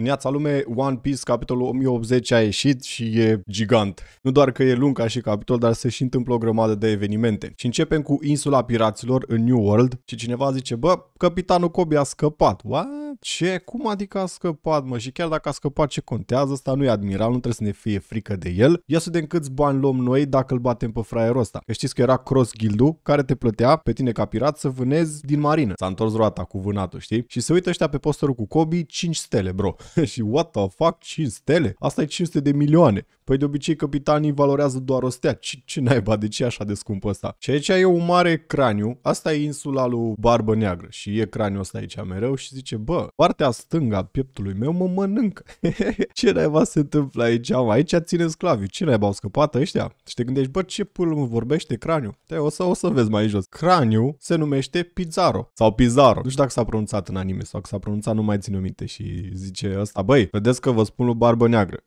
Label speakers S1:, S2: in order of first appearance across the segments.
S1: Neața lume, One Piece, capitolul 1080 a ieșit și e gigant. Nu doar că e lung ca și capitol, dar se și întâmplă o grămadă de evenimente. Și începem cu insula piraților în New World și cineva zice, bă, capitanul Kobe a scăpat. What? ce? Cum adică a scăpat, mă? Și chiar dacă a scăpat, ce contează? Asta nu e admiral, nu trebuie să ne fie frică de el. Ia să vedem câți bani luăm noi dacă îl batem pe fraierul ăsta. Că știți că era cross guild care te plătea pe tine ca pirat să vânezi din marină. S-a întors roata cu vânatul, știi? Și se uită ăștia pe posterul cu Kobe, 5 stele, bro. și what the fuck, 5 stele? Asta e 500 de milioane. Păi de obicei capitanii valorează doar o stea. Ce, ce naiba, de ce e așa de scump ăsta? Și aici e un mare craniu. Asta e insula lui Barbă Neagră și e craniu ăsta aici mereu și zice, bă, partea stângă a pieptului meu mă mănâncă. ce naiba se întâmplă aici? Am, aici ține sclavii. Ce naiba au scăpat ăștia? Și te gândești, bă, ce pul mă vorbește craniu? Te, o să, o să vezi mai jos. Craniu se numește Pizarro sau Pizarro. Nu știu dacă s-a pronunțat în anime sau s-a pronunțat, nu mai țin minte și zice ăsta, băi, vedeți că vă spun lui Barbă Neagră.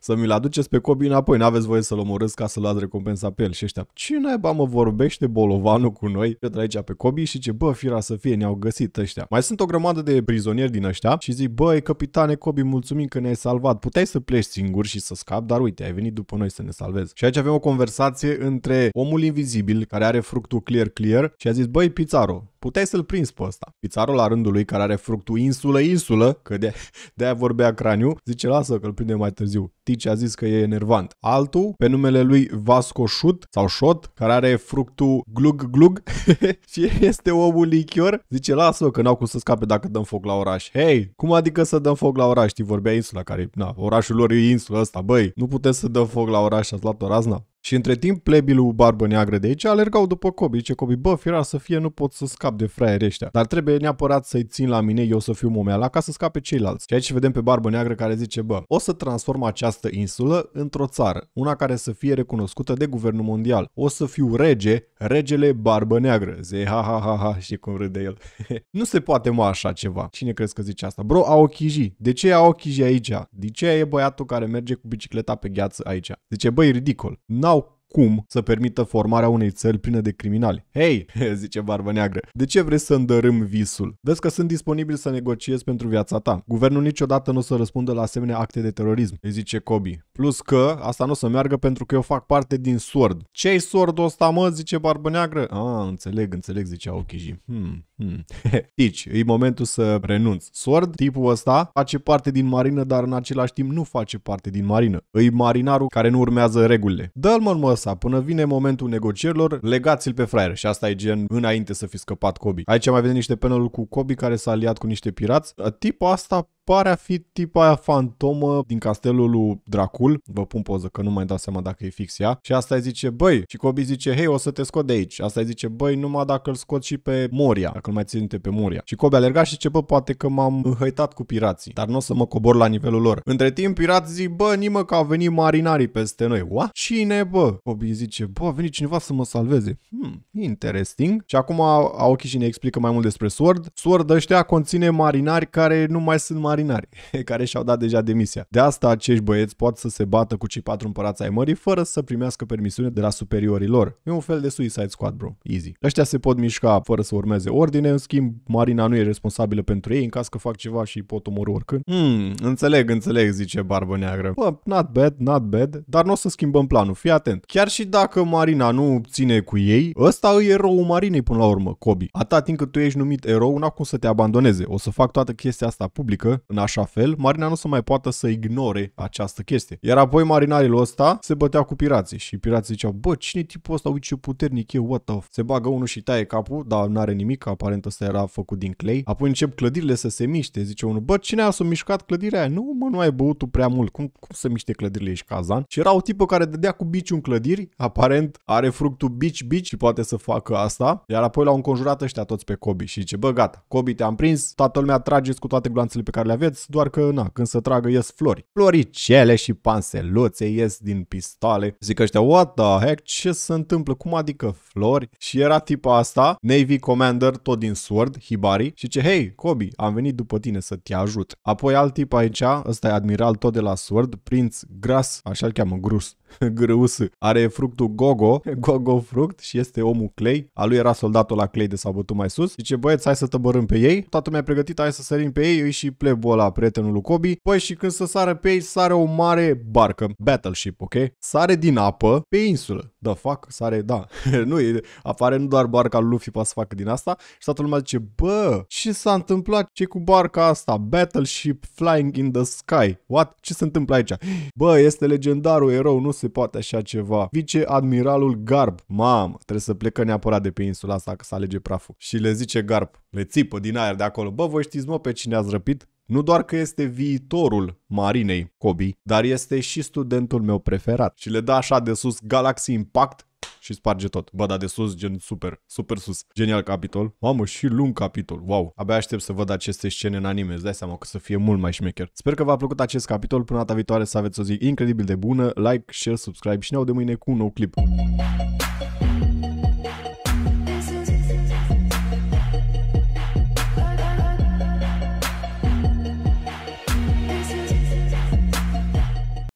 S1: să mi-l aduceți pe copii înapoi, n-aveți voie să-l omorâți ca să luați recompensa pe el. Și ăștia, ce naiba mă vorbește Bolovanul cu noi? Pe aici pe copii și ce bă, fira să fie, ne-au găsit ăștia. Mai sunt o grămadă de prizonieri din ăștia și zic, băi, capitane Kobe, mulțumim că ne-ai salvat. Puteai să pleci singur și să scapi, dar uite, ai venit după noi să ne salvezi. Și aici avem o conversație între omul invizibil care are fructul clear clear și a zis, băi, Pizarro, Puteai să-l prinzi pe ăsta. Pizarul la rândul lui, care are fructul insulă-insulă, că de, de aia vorbea craniu, zice lasă că-l prinde mai târziu. Tici a zis că e enervant. Altul, pe numele lui Vasco Shoot, sau Shot, care are fructul glug-glug și este omul lichior, zice lasă că n-au cum să scape dacă dăm foc la oraș. Hei, cum adică să dăm foc la oraș? Știi, vorbea insula care, na, orașul lor e insula asta, băi, nu putem să dăm foc la oraș, ați luat o razna? Și între timp, plebilul barbă neagră de aici alergau după Kobe. Ce Kobe, bă, fira să fie, nu pot să scap de fraieri ăștia. Dar trebuie neapărat să-i țin la mine, eu să fiu momeala, ca să scape ceilalți. Și aici vedem pe barbă neagră care zice, bă, o să transform această insulă într-o țară, una care să fie recunoscută de guvernul mondial. O să fiu rege, regele barbă neagră. Ze, ha, ha, ha, ha, și cum râde el. nu se poate, mă, așa ceva. Cine crezi că zice asta? Bro, a ochiji. De ce a ochiji aici? De ce e băiatul care merge cu bicicleta pe gheață aici? Zice, băi, ridicol. n cum să permită formarea unei țări pline de criminali. Hei, zice Barbă Neagră, de ce vrei să îndărâm visul? Vezi că sunt disponibil să negociez pentru viața ta. Guvernul niciodată nu o să răspundă la asemenea acte de terorism, îi zice Kobe. Plus că asta nu o să meargă pentru că eu fac parte din SWORD. Ce-i sword ăsta, mă? zice Barbă Neagră. Ah, înțeleg, înțeleg, zicea Okiji. Hmm, hmm. Aici, e momentul să renunț. SWORD, tipul ăsta, face parte din marină, dar în același timp nu face parte din marină. Îi marinarul care nu urmează regulile. Dă-l mă, mă sa. Până vine momentul negocierilor, legați-l pe fraier. Și asta e gen înainte să fi scăpat Kobe. Aici mai vedem niște penaluri cu Kobe care s-a aliat cu niște pirați. Tipul asta pare a fi tipa aia fantomă din castelul lui Dracul. Vă pun poză că nu mai dau seama dacă e fix ea. Și asta îi zice, băi, și Kobe zice, hei, o să te scot de aici. Asta îi zice, băi, numai dacă îl scot și pe Moria, dacă îl mai ținte pe Moria. Și Kobe alerga și zice, bă, poate că m-am înhăitat cu pirații, dar nu o să mă cobor la nivelul lor. Între timp, pirații zic, bă, nimă că au venit marinarii peste noi. Ua? Cine, bă? Kobe zice, bă, a venit cineva să mă salveze. Hmm, interesting. Și acum ochii și ne explică mai mult despre Sword. Sword ăștia conține marinari care nu mai sunt mai marinari, care și-au dat deja demisia. De asta acești băieți pot să se bată cu cei patru împărați ai mării fără să primească permisiune de la superiorii lor. E un fel de Suicide Squad, bro. Easy. Ăștia se pot mișca fără să urmeze ordine, în schimb, marina nu e responsabilă pentru ei în caz că fac ceva și pot omorâ oricând. Hmm, înțeleg, înțeleg, zice Barbă Neagră. Bă, not bad, not bad, dar nu o să schimbăm planul, fii atent. Chiar și dacă marina nu ține cu ei, ăsta e eroul marinei până la urmă, Kobe. Atâta timp cât tu ești numit erou, n cum să te abandoneze. O să fac toată chestia asta publică în așa fel, marina nu se mai poată să ignore această chestie. Iar apoi marinarilul ăsta se bătea cu pirații și pirații ziceau, bă, cine tipul ăsta, uite ce puternic e, what the f-? Se bagă unul și taie capul, dar nu are nimic, aparent ăsta era făcut din clay. Apoi încep clădirile să se miște, zice unul, bă, cine a s-a mișcat clădirea aia? Nu, mă, nu ai băut tu prea mult, cum, cum să miște clădirile, și cazan? Și era o tipă care dădea cu biciu în clădiri, aparent are fructul bici bici și poate să facă asta, iar apoi l-au înconjurat ăștia toți pe Kobe și zice, bă, gata, Kobe te-am prins, toată lumea trageți cu toate gloanțele pe care le le aveți, doar că, na, când se tragă ies flori. Floricele și panseluțe ies din pistoale. Zic ăștia, what the heck, ce se întâmplă, cum adică flori? Și era tipa asta, Navy Commander, tot din Sword, Hibari, și ce, hei, Kobe, am venit după tine să te ajut. Apoi alt tip aici, ăsta e admiral tot de la Sword, Prinț Gras, așa-l cheamă, Grus. grâus, are fructul Gogo, Gogo fruct și este omul Clay. A lui era soldatul la Clay de s-a bătut mai sus. Zice, băieți, hai să tăbărâm pe ei. Toată mi-a pregătit, hai să sărim pe ei, eu și plebu la prietenul lui Kobe. Păi și când să sară pe ei, sare o mare barcă, battleship, ok? Sare din apă pe insulă. Da, fac, sare, da. nu, e, apare nu doar barca lui Luffy poate să facă din asta și toată lumea zice, bă, ce s-a întâmplat? Ce cu barca asta? Battleship Flying in the Sky. What? Ce se întâmplă aici? Bă, este legendarul erou, nu se poate așa ceva. Vice admiralul Garb, mamă, trebuie să plecă neapărat de pe insula asta ca să alege praful. Și le zice Garb, le țipă din aer de acolo, bă, voi știți mă pe cine ați răpit? Nu doar că este viitorul marinei Kobe, dar este și studentul meu preferat. Și le dă așa de sus Galaxy Impact și sparge tot. Bă, dar de sus, gen super, super sus. Genial capitol. Mamă, și lung capitol. Wow. Abia aștept să văd aceste scene în anime. Îți dai seama că să fie mult mai șmecher. Sper că v-a plăcut acest capitol. Până data viitoare să aveți o zi incredibil de bună. Like, share, subscribe și ne de mâine cu un nou clip.